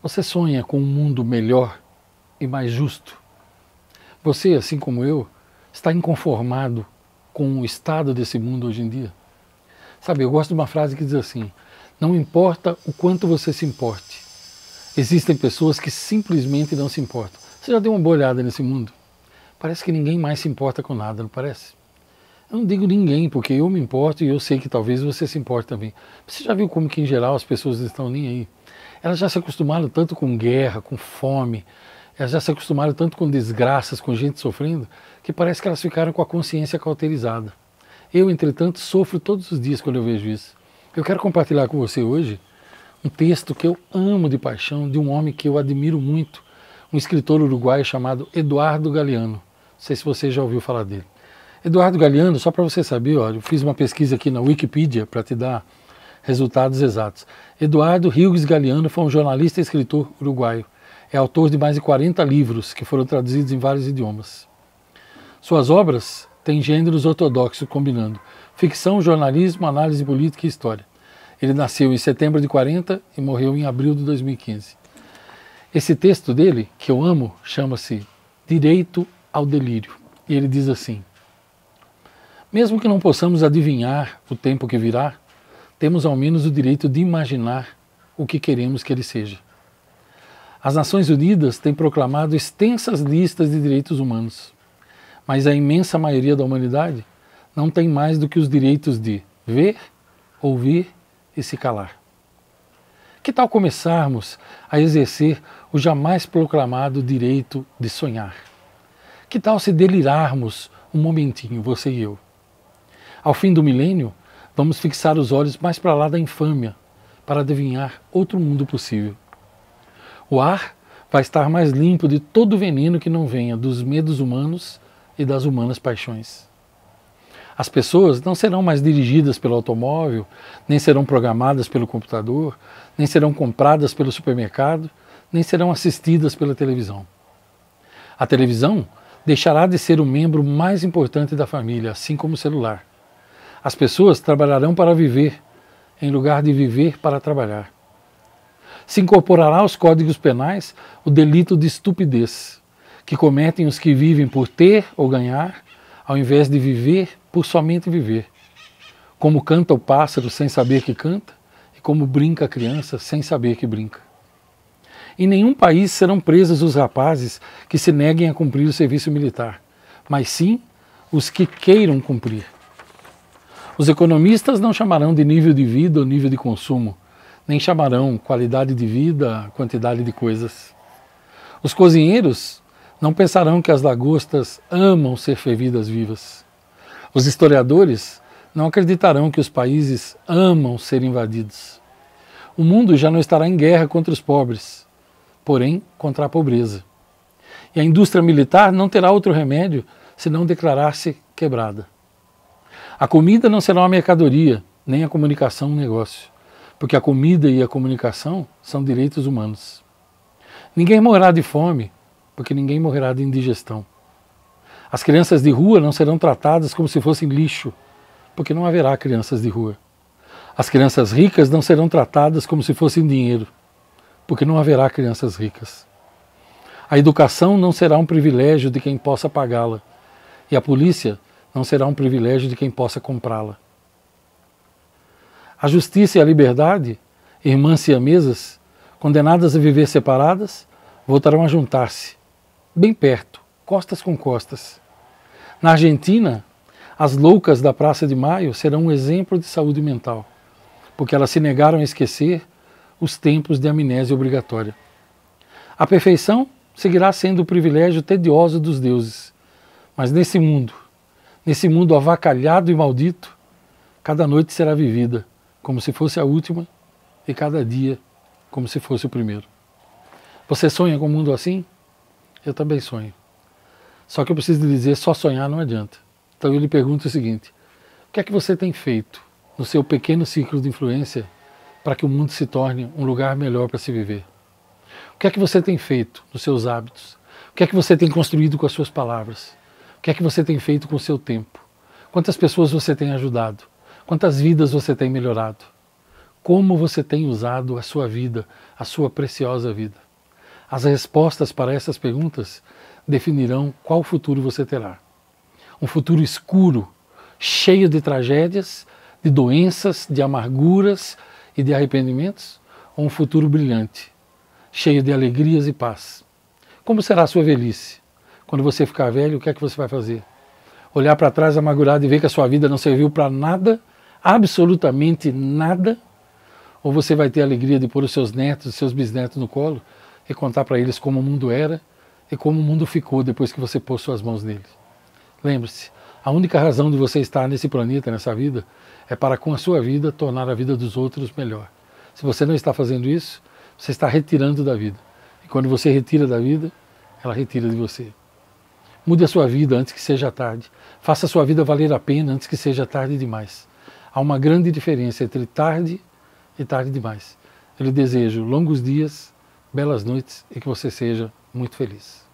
Você sonha com um mundo melhor e mais justo? Você, assim como eu, está inconformado com o estado desse mundo hoje em dia? Sabe, eu gosto de uma frase que diz assim: não importa o quanto você se importe, existem pessoas que simplesmente não se importam. Você já deu uma boa olhada nesse mundo? Parece que ninguém mais se importa com nada, não parece? Eu não digo ninguém, porque eu me importo e eu sei que talvez você se importe também. Você já viu como que em geral as pessoas estão nem aí? Elas já se acostumaram tanto com guerra, com fome, elas já se acostumaram tanto com desgraças, com gente sofrendo, que parece que elas ficaram com a consciência cauterizada. Eu, entretanto, sofro todos os dias quando eu vejo isso. Eu quero compartilhar com você hoje um texto que eu amo de paixão, de um homem que eu admiro muito, um escritor uruguaio chamado Eduardo Galeano. Não sei se você já ouviu falar dele. Eduardo Galeano, só para você saber, olha, eu fiz uma pesquisa aqui na Wikipedia para te dar resultados exatos. Eduardo Hughes Galeano foi um jornalista e escritor uruguaio. É autor de mais de 40 livros que foram traduzidos em vários idiomas. Suas obras têm gêneros ortodoxos, combinando ficção, jornalismo, análise política e história. Ele nasceu em setembro de 40 e morreu em abril de 2015. Esse texto dele, que eu amo, chama-se Direito ao Delírio. E ele diz assim: mesmo que não possamos adivinhar o tempo que virá, temos ao menos o direito de imaginar o que queremos que ele seja. As Nações Unidas têm proclamado extensas listas de direitos humanos, mas a imensa maioria da humanidade não tem mais do que os direitos de ver, ouvir e se calar. Que tal começarmos a exercer o jamais proclamado direito de sonhar? Que tal se delirarmos um momentinho, você e eu? Ao fim do milênio, vamos fixar os olhos mais para lá da infâmia, para adivinhar outro mundo possível. O ar vai estar mais limpo de todo o veneno que não venha dos medos humanos e das humanas paixões. As pessoas não serão mais dirigidas pelo automóvel, nem serão programadas pelo computador, nem serão compradas pelo supermercado, nem serão assistidas pela televisão. A televisão deixará de ser o membro mais importante da família, assim como o celular. As pessoas trabalharão para viver, em lugar de viver para trabalhar. Se incorporará aos códigos penais o delito de estupidez, que cometem os que vivem por ter ou ganhar, ao invés de viver por somente viver. Como canta o pássaro sem saber que canta, e como brinca a criança sem saber que brinca. Em nenhum país serão presos os rapazes que se neguem a cumprir o serviço militar, mas sim os que queiram cumprir. Os economistas não chamarão de nível de vida ou nível de consumo, nem chamarão qualidade de vida, quantidade de coisas. Os cozinheiros não pensarão que as lagostas amam ser fervidas vivas. Os historiadores não acreditarão que os países amam ser invadidos. O mundo já não estará em guerra contra os pobres, porém contra a pobreza. E a indústria militar não terá outro remédio senão declarar-se quebrada. A comida não será uma mercadoria, nem a comunicação um negócio, porque a comida e a comunicação são direitos humanos. Ninguém morrerá de fome, porque ninguém morrerá de indigestão. As crianças de rua não serão tratadas como se fossem lixo, porque não haverá crianças de rua. As crianças ricas não serão tratadas como se fossem dinheiro, porque não haverá crianças ricas. A educação não será um privilégio de quem possa pagá-la, e a polícia não será um privilégio de quem possa comprá-la. A justiça e a liberdade, irmãs siamesas, condenadas a viver separadas, voltarão a juntar-se, bem perto, costas com costas. Na Argentina, as loucas da Praça de Maio serão um exemplo de saúde mental, porque elas se negaram a esquecer os tempos de amnésia obrigatória. A perfeição seguirá sendo o privilégio tedioso dos deuses, mas nesse mundo, nesse mundo avacalhado e maldito, cada noite será vivida como se fosse a última e cada dia como se fosse o primeiro. Você sonha com um mundo assim? Eu também sonho. Só que eu preciso lhe dizer, só sonhar não adianta. Então eu lhe pergunto o seguinte: o que é que você tem feito no seu pequeno ciclo de influência para que o mundo se torne um lugar melhor para se viver? O que é que você tem feito nos seus hábitos? O que é que você tem construído com as suas palavras? O que é que você tem feito com o seu tempo? Quantas pessoas você tem ajudado? Quantas vidas você tem melhorado? Como você tem usado a sua vida, a sua preciosa vida? As respostas para essas perguntas definirão qual futuro você terá. Um futuro escuro, cheio de tragédias, de doenças, de amarguras e de arrependimentos? Ou um futuro brilhante, cheio de alegrias e paz? Como será a sua velhice? Quando você ficar velho, o que é que você vai fazer? Olhar para trás amargurado e ver que a sua vida não serviu para nada, absolutamente nada? Ou você vai ter a alegria de pôr os seus netos, os seus bisnetos no colo e contar para eles como o mundo era e como o mundo ficou depois que você pôs suas mãos neles? Lembre-se, a única razão de você estar nesse planeta, nessa vida, é para com a sua vida tornar a vida dos outros melhor. Se você não está fazendo isso, você está retirando da vida. E quando você retira da vida, ela retira de você. Mude a sua vida antes que seja tarde. Faça a sua vida valer a pena antes que seja tarde demais. Há uma grande diferença entre tarde e tarde demais. Eu lhe desejo longos dias, belas noites e que você seja muito feliz.